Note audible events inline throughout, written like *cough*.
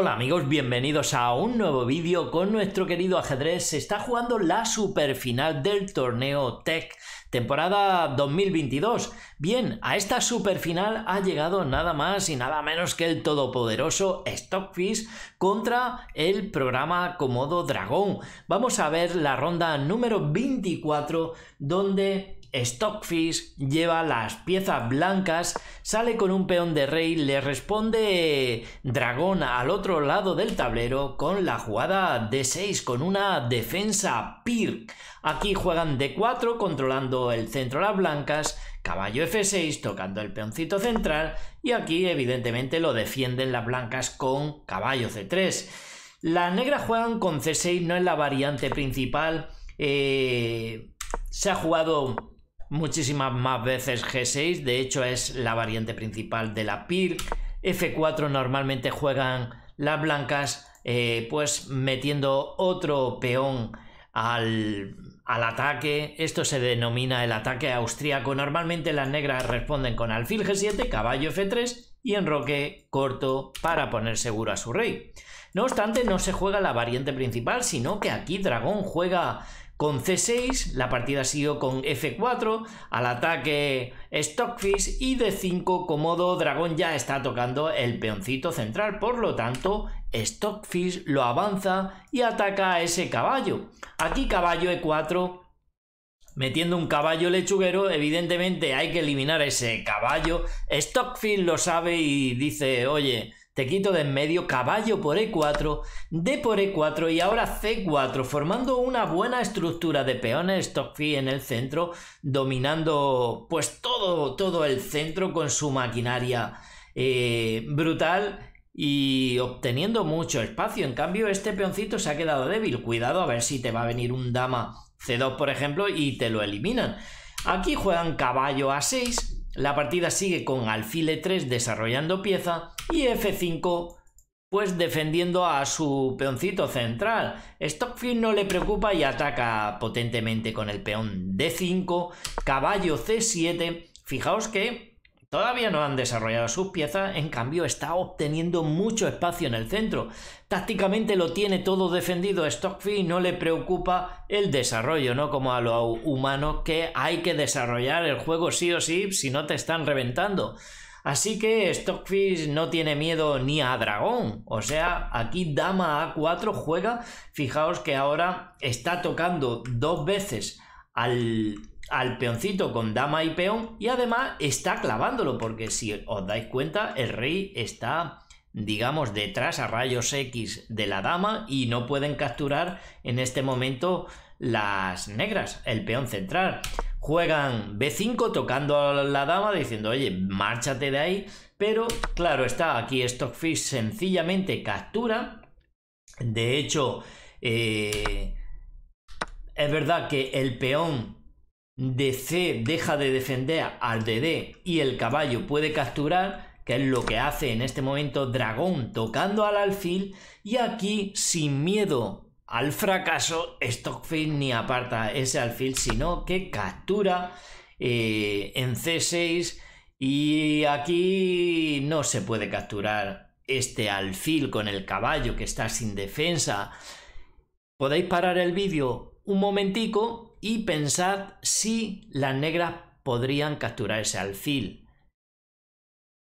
Hola amigos, bienvenidos a un nuevo vídeo con nuestro querido ajedrez. Se está jugando la superfinal del torneo Tech, temporada 2022. Bien, a esta superfinal ha llegado nada más y nada menos que el todopoderoso Stockfish contra el programa Comodo Dragón. Vamos a ver la ronda número 24 donde Stockfish lleva las piezas blancas, sale con un peón de rey, le responde dragón al otro lado del tablero con la jugada d 6 con una defensa Pirk. Aquí juegan d 4 controlando el centro las blancas, caballo F6 tocando el peoncito central y aquí evidentemente lo defienden las blancas con caballo C3. Las negras juegan con C6, no es la variante principal. Eh, se ha jugado muchísimas más veces G6, de hecho es la variante principal de la PIR. F4 normalmente juegan las blancas, eh, pues metiendo otro peón al, ataque. Esto se denomina el ataque austriaco. Normalmente las negras responden con alfil G7, caballo F3 y enroque corto para poner seguro a su rey. No obstante, no se juega la variante principal, sino que aquí dragón juega con C6, la partida ha sido con F4, al ataque Stockfish y D5 Comodo Dragón ya está tocando el peoncito central, por lo tanto Stockfish lo avanza y ataca a ese caballo. Aquí caballo E4 metiendo un caballo lechuguero, evidentemente hay que eliminar ese caballo. Stockfish lo sabe y dice, oye, te quito de en medio caballo por E4, D por E4 y ahora C4, formando una buena estructura de peones Stockfish en el centro, dominando pues todo, todo el centro con su maquinaria eh, brutal y obteniendo mucho espacio. En cambio, este peoncito se ha quedado débil. Cuidado a ver si te va a venir un dama C2, por ejemplo, y te lo eliminan. Aquí juegan caballo A6, la partida sigue con alfil E3 desarrollando pieza y F5 pues defendiendo a su peoncito central. Stockfield no le preocupa y ataca potentemente con el peón D5, caballo C7. Fijaos que Todavía no han desarrollado sus piezas, en cambio está obteniendo mucho espacio en el centro. Tácticamente lo tiene todo defendido Stockfish, no le preocupa el desarrollo, no como a lo humano que hay que desarrollar el juego sí o sí si no te están reventando. Así que Stockfish no tiene miedo ni a dragón. O sea, aquí dama A4 juega. Fijaos que ahora está tocando dos veces al al peoncito con dama y peón y además está clavándolo porque si os dais cuenta el rey está digamos detrás a rayos X de la dama y no pueden capturar en este momento las negras, el peón central. Juegan B5 tocando a la dama diciendo, oye, márchate de ahí, pero claro está, aquí Stockfish sencillamente captura. De hecho, eh, es verdad que el peón DC deja de defender al DD y el caballo puede capturar, que es lo que hace en este momento Dragón tocando al alfil, y aquí sin miedo al fracaso, stockfish ni aparta ese alfil, sino que captura eh, en C6 y aquí no se puede capturar este alfil con el caballo que está sin defensa. Podéis parar el vídeo un momentico y pensad si las negras podrían capturar ese alfil.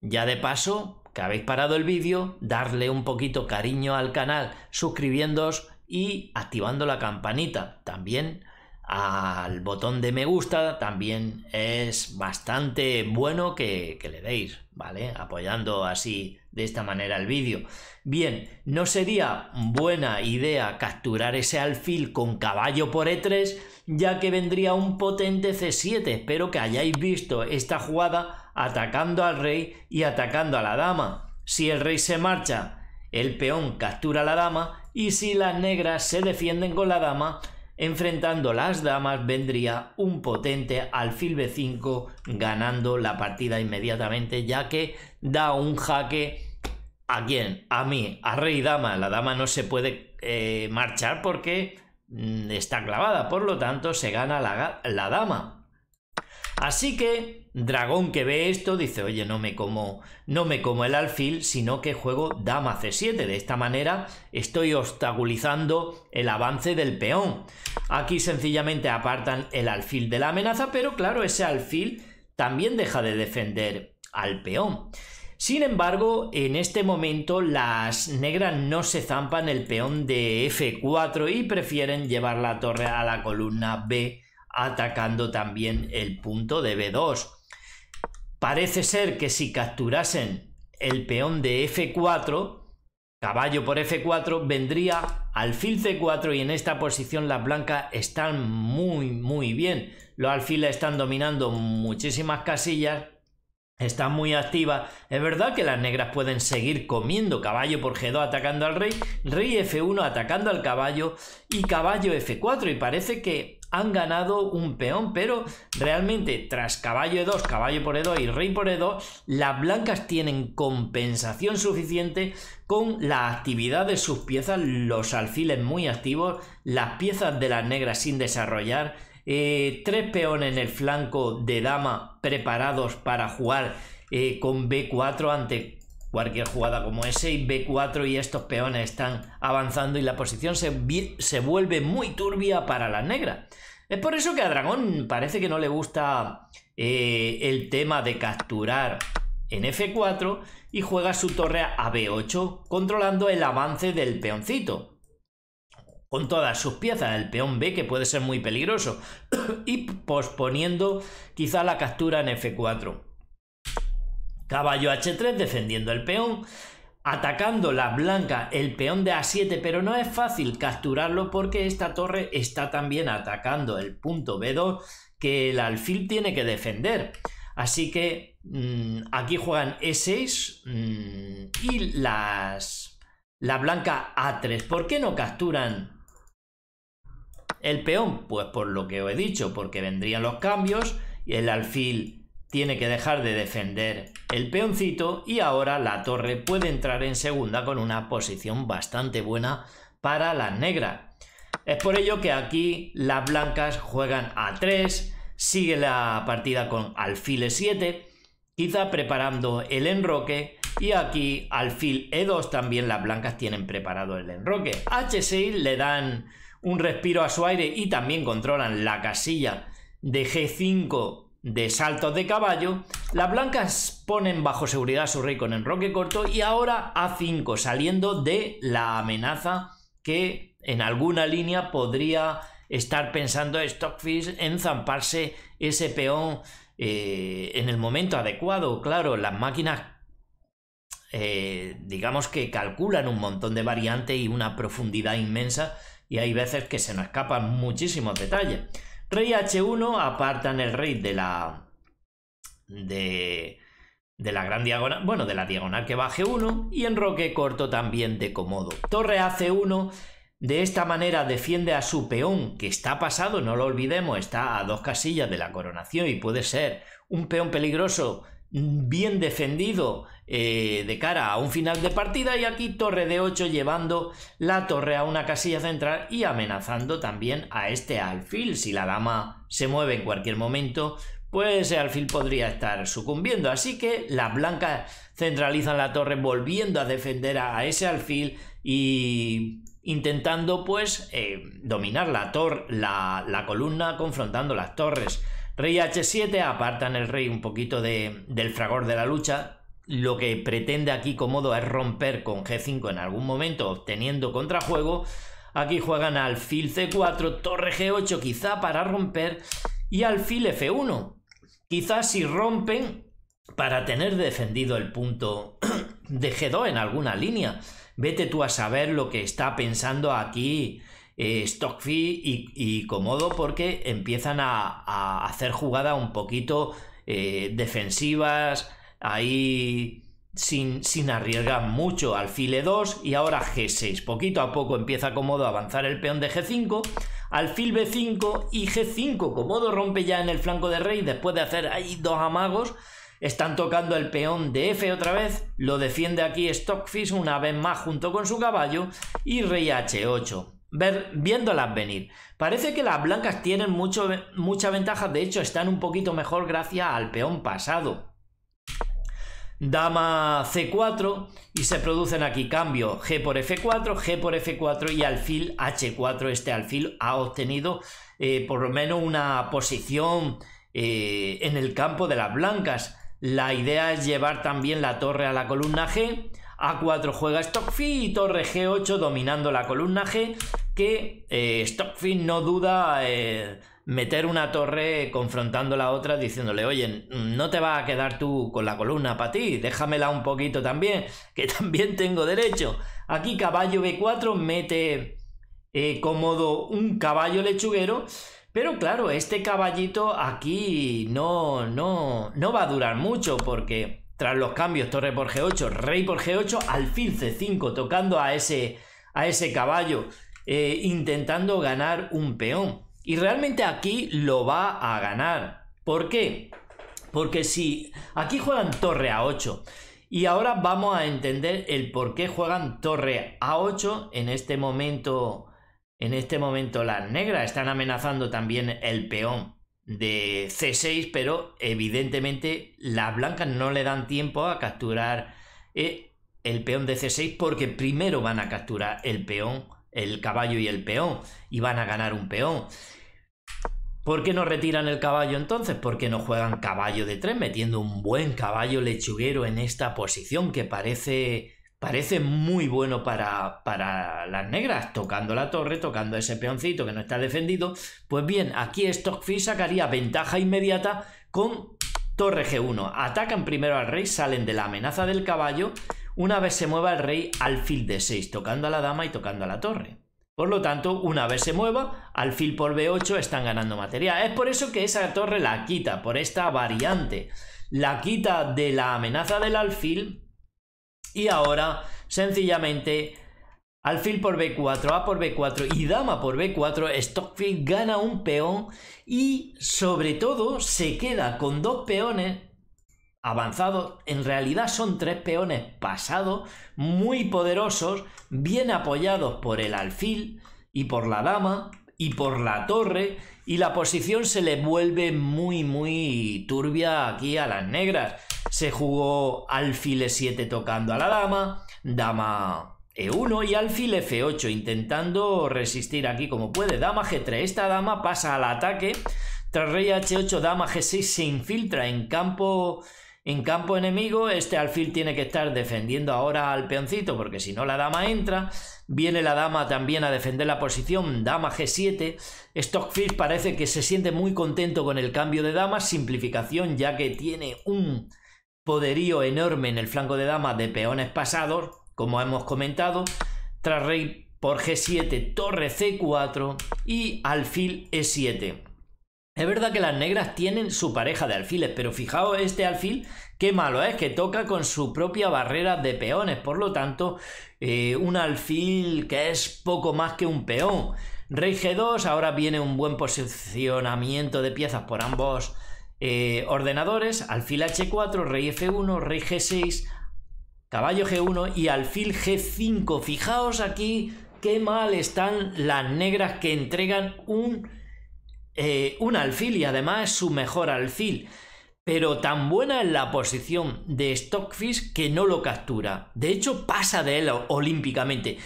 Ya de paso, que habéis parado el vídeo, darle un poquito cariño al canal, suscribiéndoos y activando la campanita. También al botón de me gusta también es bastante bueno que, le deis, ¿vale? Apoyando así de esta manera el vídeo. Bien, ¿no sería buena idea capturar ese alfil con caballo por E3? Ya que vendría un potente C7. Espero que hayáis visto esta jugada atacando al rey y atacando a la dama. Si el rey se marcha, el peón captura a la dama y si las negras se defienden con la dama, Enfrentando las damas vendría un potente alfil b5 ganando la partida inmediatamente ya que da un jaque a quien A mí, a rey dama. La dama no se puede eh, marchar porque mm, está clavada, por lo tanto se gana la, la dama. Así que Dragón que ve esto dice, oye, no me como, no me como el alfil, sino que juego dama c7. De esta manera estoy obstaculizando el avance del peón. Aquí sencillamente apartan el alfil de la amenaza, pero claro, ese alfil también deja de defender al peón. Sin embargo, en este momento las negras no se zampan el peón de F4 y prefieren llevar la torre a la columna B atacando también el punto de B2. Parece ser que si capturasen el peón de F4, caballo por F4, vendría alfil C4 y en esta posición las blancas están muy, muy bien. Los alfiles están dominando muchísimas casillas, están muy activas. Es verdad que las negras pueden seguir comiendo caballo por G2 atacando al rey, rey F1 atacando al caballo y caballo F4 y parece que han ganado un peón, pero realmente tras caballo E2, caballo por E2 y rey por E2, las blancas tienen compensación suficiente con la actividad de sus piezas, los alfiles muy activos, las piezas de las negras sin desarrollar, eh, tres peones en el flanco de dama preparados para jugar eh, con B4 ante cualquier jugada como ese y B4 y estos peones están avanzando y la posición se, vuelve muy turbia para las negras. Es por eso que a Dragón parece que no le gusta eh, el tema de capturar en F4 y juega su torre a B8 controlando el avance del peoncito. Con todas sus piezas, el peón B que puede ser muy peligroso *coughs* y posponiendo quizá la captura en F4. Caballo H3 defendiendo el peón. Atacando la blanca el peón de A7, pero no es fácil capturarlo porque esta torre está también atacando el punto B2 que el alfil tiene que defender. Así que mm, aquí juegan E6 mm, y las, la blanca A3. ¿Por qué no capturan el peón? Pues por lo que os he dicho, porque vendrían los cambios y el alfil tiene que dejar de defender el peoncito y ahora la torre puede entrar en segunda con una posición bastante buena para las negras. Es por ello que aquí las blancas juegan a 3, sigue la partida con alfil e7, quizá preparando el enroque y aquí alfil e2 también las blancas tienen preparado el enroque. h6 le dan un respiro a su aire y también controlan la casilla de g5 de saltos de caballo. Las blancas ponen bajo seguridad a su rey con enroque corto y ahora A5 saliendo de la amenaza que en alguna línea podría estar pensando Stockfish en zamparse ese peón eh, en el momento adecuado. Claro, las máquinas eh, digamos que calculan un montón de variantes y una profundidad inmensa y hay veces que se nos escapan muchísimos detalles. Rey H1 apartan el rey de la... De, la gran diagonal, bueno, de la diagonal que baje 1 y en roque corto también de comodo. Torre AC1 de esta manera defiende a su peón que está pasado, no lo olvidemos, está a dos casillas de la coronación y puede ser un peón peligroso bien defendido eh, de cara a un final de partida y aquí torre de 8 llevando la torre a una casilla central y amenazando también a este alfil. Si la dama se mueve en cualquier momento, pues ese alfil podría estar sucumbiendo. Así que las blancas centralizan la torre volviendo a defender a ese alfil y intentando pues eh, dominar la, la, la columna confrontando las torres. Rey H7 apartan el rey un poquito de, del fragor de la lucha. Lo que pretende aquí cómodo es romper con G5 en algún momento, obteniendo contrajuego. Aquí juegan alfil C4, torre G8 quizá para romper y alfil F1. Quizás si rompen para tener defendido el punto *coughs* de G2 en alguna línea. Vete tú a saber lo que está pensando aquí eh, Stockfish y, Comodo porque empiezan a, hacer jugada un poquito eh, defensivas, ahí sin, sin arriesgar mucho, alfil E2 y ahora G6. Poquito a poco empieza Comodo a avanzar el peón de G5, alfil B5 y G5. Comodo rompe ya en el flanco de rey después de hacer ahí dos amagos. Están tocando el peón de F otra vez, lo defiende aquí Stockfish una vez más junto con su caballo y rey H8 viéndolas venir. Parece que las blancas tienen mucho, mucha ventaja, de hecho están un poquito mejor gracias al peón pasado. Dama C4 y se producen aquí cambios G por F4, G por F4 y alfil H4. Este alfil ha obtenido eh, por lo menos una posición eh, en el campo de las blancas. La idea es llevar también la torre a la columna G. A4 juega Stockfi y torre G8 dominando la columna G que eh, Stockfish no duda eh, meter una torre confrontando la otra diciéndole, oye, no te va a quedar tú con la columna para ti, déjamela un poquito también, *laughs* que también tengo derecho. Aquí caballo B4 mete eh, cómodo un caballo lechuguero, pero claro, este caballito aquí no, no, no va a durar mucho porque tras los cambios torre por G8, rey por G8, alfil C5 tocando a ese, a ese caballo eh, intentando ganar un peón. Y realmente aquí lo va a ganar. ¿Por qué? Porque si aquí juegan torre a 8 y ahora vamos a entender el por qué juegan torre a 8 en este momento. En este momento las negras están amenazando también el peón de C6, pero evidentemente las blancas no le dan tiempo a capturar eh, el peón de C6 porque primero van a capturar el peón el caballo y el peón, y van a ganar un peón. ¿Por qué no retiran el caballo entonces? porque no juegan caballo de tres, metiendo un buen caballo lechuguero en esta posición que parece, parece muy bueno para, para las negras, tocando la torre, tocando ese peoncito que no está defendido? Pues bien, aquí Stockfish sacaría ventaja inmediata con torre G1. Atacan primero al rey, salen de la amenaza del caballo, una vez se mueva el rey alfil de 6, tocando a la dama y tocando a la torre. Por lo tanto, una vez se mueva, alfil por b8 están ganando material. Es por eso que esa torre la quita, por esta variante. La quita de la amenaza del alfil y ahora, sencillamente, alfil por b4, a por b4 y dama por b4, Stockfield gana un peón y sobre todo se queda con dos peones avanzados, en realidad son tres peones pasados, muy poderosos, bien apoyados por el alfil y por la dama y por la torre, y la posición se le vuelve muy, muy turbia aquí a las negras. Se jugó alfil e7 tocando a la dama, dama e1 y alfil f8, intentando resistir aquí como puede. Dama g3, esta dama pasa al ataque, tras rey h8, dama g6 se infiltra en campo en campo enemigo, este alfil tiene que estar defendiendo ahora al peoncito, porque si no la dama entra. Viene la dama también a defender la posición, dama G7. Stockfish parece que se siente muy contento con el cambio de dama, simplificación ya que tiene un poderío enorme en el flanco de dama de peones pasados, como hemos comentado. Tras rey por G7, torre C4 y alfil E7. Es verdad que las negras tienen su pareja de alfiles, pero fijaos este alfil, qué malo es, que toca con su propia barrera de peones, por lo tanto, eh, un alfil que es poco más que un peón. Rey G2, ahora viene un buen posicionamiento de piezas por ambos eh, ordenadores, alfil H4, rey F1, rey G6, caballo G1 y alfil G5. Fijaos aquí qué mal están las negras que entregan un eh, un alfil y además es su mejor alfil. Pero tan buena es la posición de Stockfish que no lo captura. De hecho, pasa de él olímpicamente.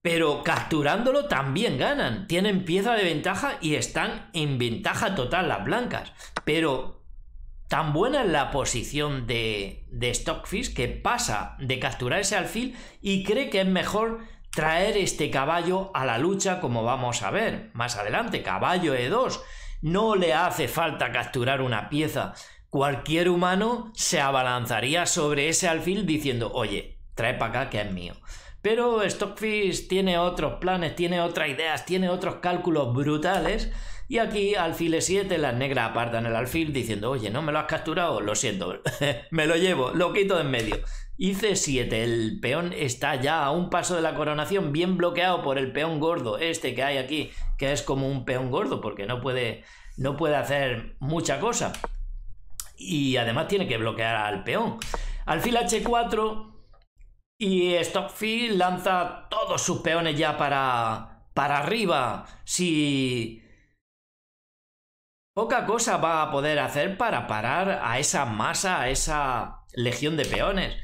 Pero capturándolo también ganan. Tienen pieza de ventaja y están en ventaja total las blancas. Pero tan buena es la posición de Stockfish que pasa de capturar ese alfil y cree que es mejor traer este caballo a la lucha como vamos a ver más adelante, caballo E2. No le hace falta capturar una pieza. Cualquier humano se abalanzaría sobre ese alfil diciendo, oye, trae para acá que es mío. Pero Stockfish tiene otros planes, tiene otras ideas, tiene otros cálculos brutales. Y aquí alfil E7, las negras apartan el alfil diciendo, oye, no me lo has capturado, lo siento, *laughs* me lo llevo, lo quito de en medio. Y C7, el peón está ya a un paso de la coronación, bien bloqueado por el peón gordo, este que hay aquí, que es como un peón gordo, porque no puede, no puede hacer mucha cosa. Y además tiene que bloquear al peón. Alfil H4 y Stockfield lanza todos sus peones ya para, para arriba. Si poca cosa va a poder hacer para parar a esa masa, a esa legión de peones.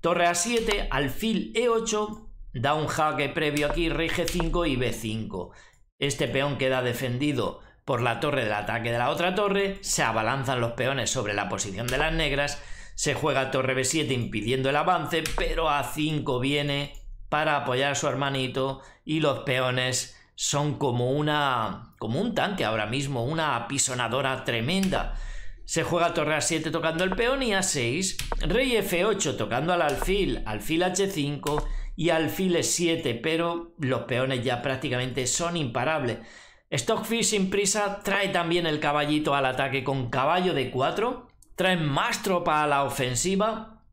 Torre A7, alfil E8, da un jaque previo aquí, rey G5 y B5. Este peón queda defendido por la torre del ataque de la otra torre, se abalanzan los peones sobre la posición de las negras, se juega torre B7 impidiendo el avance, pero A5 viene para apoyar a su hermanito y los peones son como una como un tanque ahora mismo, una apisonadora tremenda. Se juega torre a7 tocando el peón y a6, rey f8 tocando al alfil, alfil h5 y alfil e7, pero los peones ya prácticamente son imparables. Stockfish sin prisa trae también el caballito al ataque con caballo de 4, trae más tropa a la ofensiva.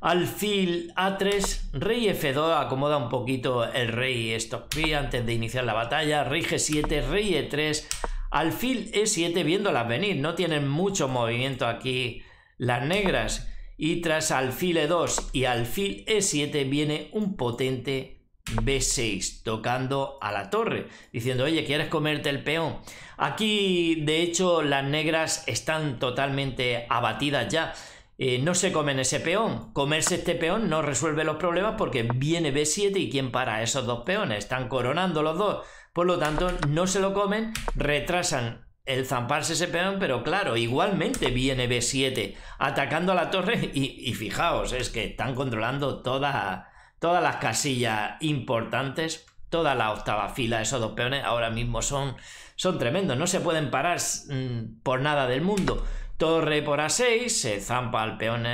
Alfil A3, rey F2 acomoda un poquito el rey Stockfish antes de iniciar la batalla, rey G7, rey E3, Alfil E7 viéndolas venir, no tienen mucho movimiento aquí las negras. Y tras alfil E2 y alfil E7 viene un potente B6 tocando a la torre, diciendo, oye, ¿quieres comerte el peón? Aquí, de hecho, las negras están totalmente abatidas ya. Eh, no se comen ese peón. Comerse este peón no resuelve los problemas porque viene B7 y ¿quién para esos dos peones? Están coronando los dos. Por lo tanto, no se lo comen, retrasan el zamparse ese peón, pero claro, igualmente viene B7 atacando a la torre *laughs* y, fijaos, es que están controlando toda, todas las casillas importantes, toda la octava fila, esos dos peones ahora mismo son, son tremendos, no se pueden parar mm, por nada del mundo. Torre por A6, se zampa al peón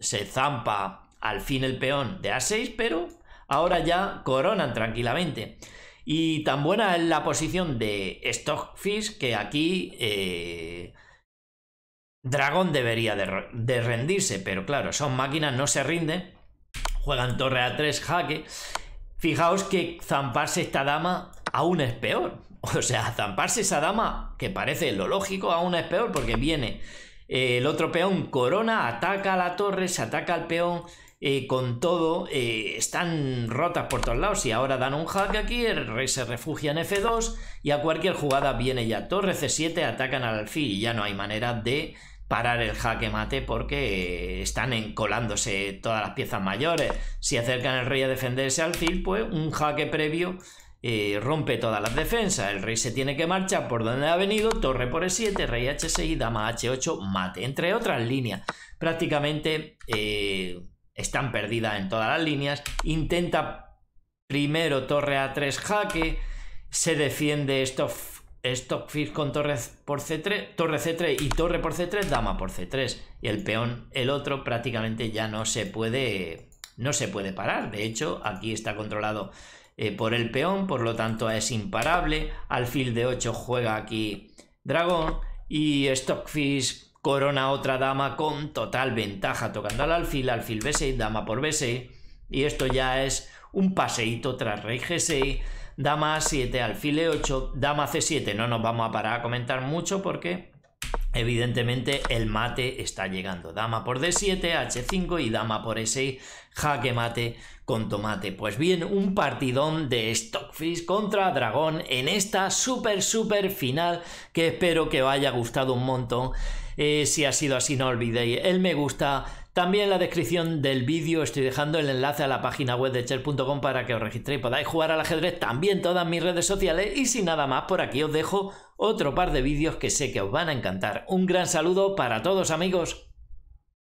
se zampa al fin el peón de A6, pero ahora ya coronan tranquilamente. Y tan buena es la posición de Stockfish que aquí eh, Dragon debería de, rendirse, pero claro, son máquinas, no se rinden. Juegan torre a 3 jaque. Fijaos que zamparse esta dama aún es peor. *laughs* O sea, zamparse esa dama, que parece lo lógico, aún es peor porque viene eh, el otro peón, corona, ataca a la torre, se ataca al peón, eh, con todo, eh, están rotas por todos lados y ahora dan un hack aquí, el rey se refugia en F2 y a cualquier jugada viene ya torre C7, atacan al alfil y ya no hay manera de parar el jaque mate porque eh, están encolándose todas las piezas mayores. Si acercan el rey a defenderse al alfil, pues un jaque previo rompe todas las defensas. El rey se tiene que marchar por donde ha venido, torre por E7, rey H6, dama H8, mate, entre otras líneas. Prácticamente están perdidas en todas las líneas, intenta primero torre a 3 jaque, se defiende Stockfish con torre por C3, torre C3 y torre por C3, dama por C3 y el peón, el otro prácticamente ya no se puede no se puede parar, de hecho aquí está controlado eh, por el peón, por lo tanto es imparable, alfil de 8 juega aquí dragón y Stockfish corona otra dama con total ventaja tocando al alfil, alfil b6, dama por b6 y esto ya es un paseíto tras rey g6, dama a7, alfil e8, dama c7, no nos vamos a parar a comentar mucho porque evidentemente el mate está llegando, dama por d7, h5 y dama por e6, jaque mate con tomate. Pues bien, un partidón de Stockfish contra Dragón en esta super súper final que espero que os haya gustado un montón eh, si ha sido así no olvidéis el me gusta, también en la descripción del vídeo estoy dejando el enlace a la página web de Cher.com para que os registréis y podáis jugar al ajedrez también todas mis redes sociales y sin nada más por aquí os dejo otro par de vídeos que sé que os van a encantar. Un gran saludo para todos amigos.